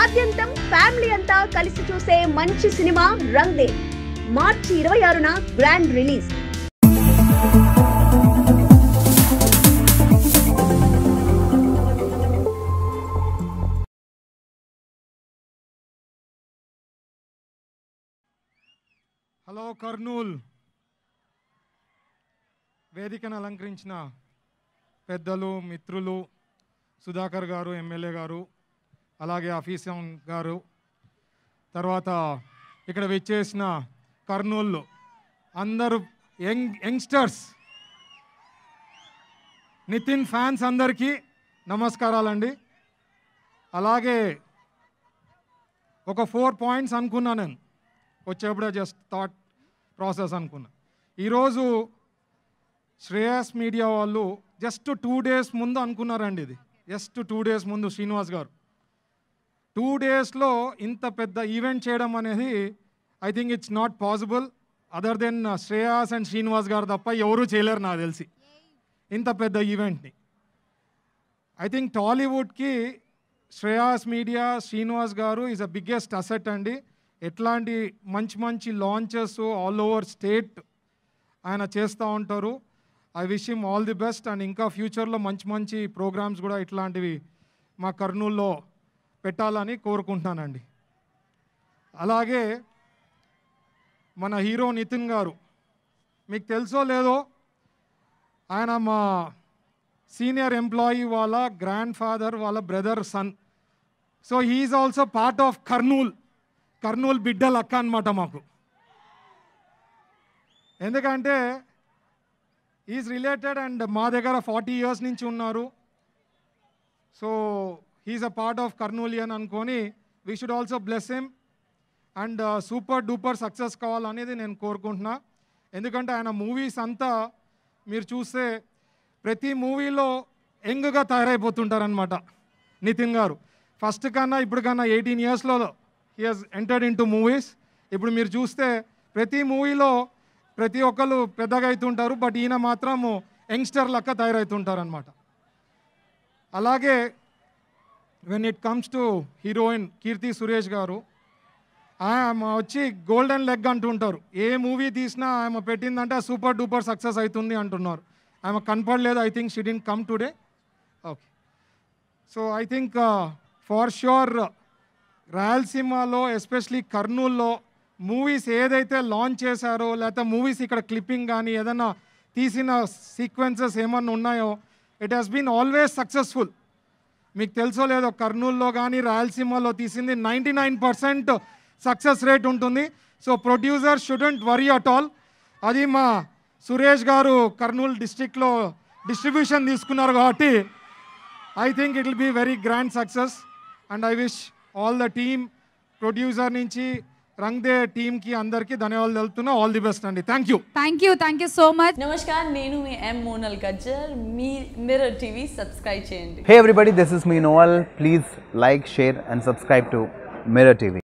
ఆద్యంతం ఫ్యామిలీ అంతా కలిసి చూసే మంచి సినిమా రంగ్దే మార్చి ఇరవై ఆరున గ్రాండ్ రిలీజ్ హలో కర్నూల్ వేదికను అలంకరించిన పెద్దలు మిత్రులు సుధాకర్ గారు ఎమ్మెల్యే గారు అలాగే ఆఫీసం గారు తర్వాత ఇక్కడ వచ్చేసిన కర్నూలు అందరూ యంగ్ యంగ్స్టర్స్ నితిన్ ఫ్యాన్స్ అందరికీ నమస్కారాలండి అలాగే ఒక ఫోర్ పాయింట్స్ అనుకున్నా నేను వచ్చేప్పుడే జస్ట్ థాట్ ప్రాసెస్ అనుకున్నా ఈరోజు శ్రేయస్ మీడియా వాళ్ళు జస్ట్ టూ డేస్ ముందు అనుకున్నారండి ఇది జస్ట్ టూ డేస్ ముందు శ్రీనివాస్ గారు టూ డేస్లో ఇంత పెద్ద ఈవెంట్ చేయడం అనేది I think it's not possible other than Shreyas and Srinivas garu తప్ప ఎవరూ చేయలేరు నాకు తెలిసి ఇంత పెద్ద ఈవెంట్ని ఐ థింక్ టాలీవుడ్కి Shreyas media Srinivas garu is a biggest asset అండి ఎట్లాంటి మంచి మంచి లాంచెస్ ఆల్ ఓవర్ స్టేట్ ఆయన చేస్తూ ఉంటారు I wish him all the best and ఇంకా ఫ్యూచర్లో మంచి మంచి ప్రోగ్రామ్స్ కూడా ఇట్లాంటివి మా కర్నూల్లో పెట్టాలని కోరుకుంటున్నానండి అలాగే మన హీరో నితిన్ గారు మీకు తెలుసో లేదో ఆయన మా సీనియర్ ఎంప్లాయీ వాళ్ళ గ్రాండ్ ఫాదర్ వాళ్ళ brother son so he's also part of Kurnool Kurnool బిడ్డల అక్క అనమాట మాకు ఎందుకంటే ఈజ్ రిలేటెడ్ అండ్ మా దగ్గర ఫార్టీ ఇయర్స్ నుంచి ఉన్నారు so he's a part of Kurnoolian అనుకొని we should also bless him and super duper success కావాలనేది నేను కోరుకుంటున్నా ఎందుకంటే ఆయన మూవీస్ అంతా మీరు చూస్తే ప్రతి మూవీలో యంగ్గా తయారైపోతుంటారనమాట నితిన్ గారు ఫస్ట్ కన్నా ఇప్పుడు కన్నా ఎయిటీన్ ఇయర్స్లో he has entered into movies ఇప్పుడు మీరు చూస్తే ప్రతి మూవీలో ప్రతి ఒక్కరు పెద్దగా అవుతుంటారు బట్ ఈయన మాత్రము యంగ్స్టర్ లెక్క తయారవుతుంటారనమాట అలాగే when it comes to heroine Keerthy Suresh garu ఆమె వచ్చి గోల్డెన్ లెగ్ అంటుంటారు ఏ మూవీ తీసినా ఆమె పెట్టిందంటే సూపర్ డూపర్ సక్సెస్ అవుతుంది అంటున్నారు ఆమె కనపడలేదు I think she didn't come today okay so I think for sure రాయలసీమలో ఎస్పెషలీ కర్నూల్లో మూవీస్ ఏదైతే లాంచ్ చేశారో లేకపోతే మూవీస్ ఇక్కడ క్లిప్పింగ్ కానీ ఏదైనా తీసిన సీక్వెన్సెస్ ఏమన్నా ఉన్నాయో it has been always successful మీకు తెలుసో లేదో కర్నూలులో కానీ రాయలసీమలో తీసింది ninety nine percent success rate ఉంటుంది so producer shouldn't worry at all అది మా సురేష్ గారు కర్నూలు డిస్టిక్లో డిస్ట్రిబ్యూషన్ తీసుకున్నారు కాబట్టి I think it will be very grand success and I wish all the team producer నుంచి రంగ్దే టీమ్ కి అందరికి ధన్యవాదాలు తెలుపుతున్నా ఆల్ ది బెస్ట్ అండి thank you thank you thank you so much నమస్కారం నేను మీ ఎం మోనల్ గజ్జర్ మీ మిర్రర్ టీవీ సబ్స్క్రైబ్ చేయండి hey everybody this is me Monal please like share and subscribe to Mirror TV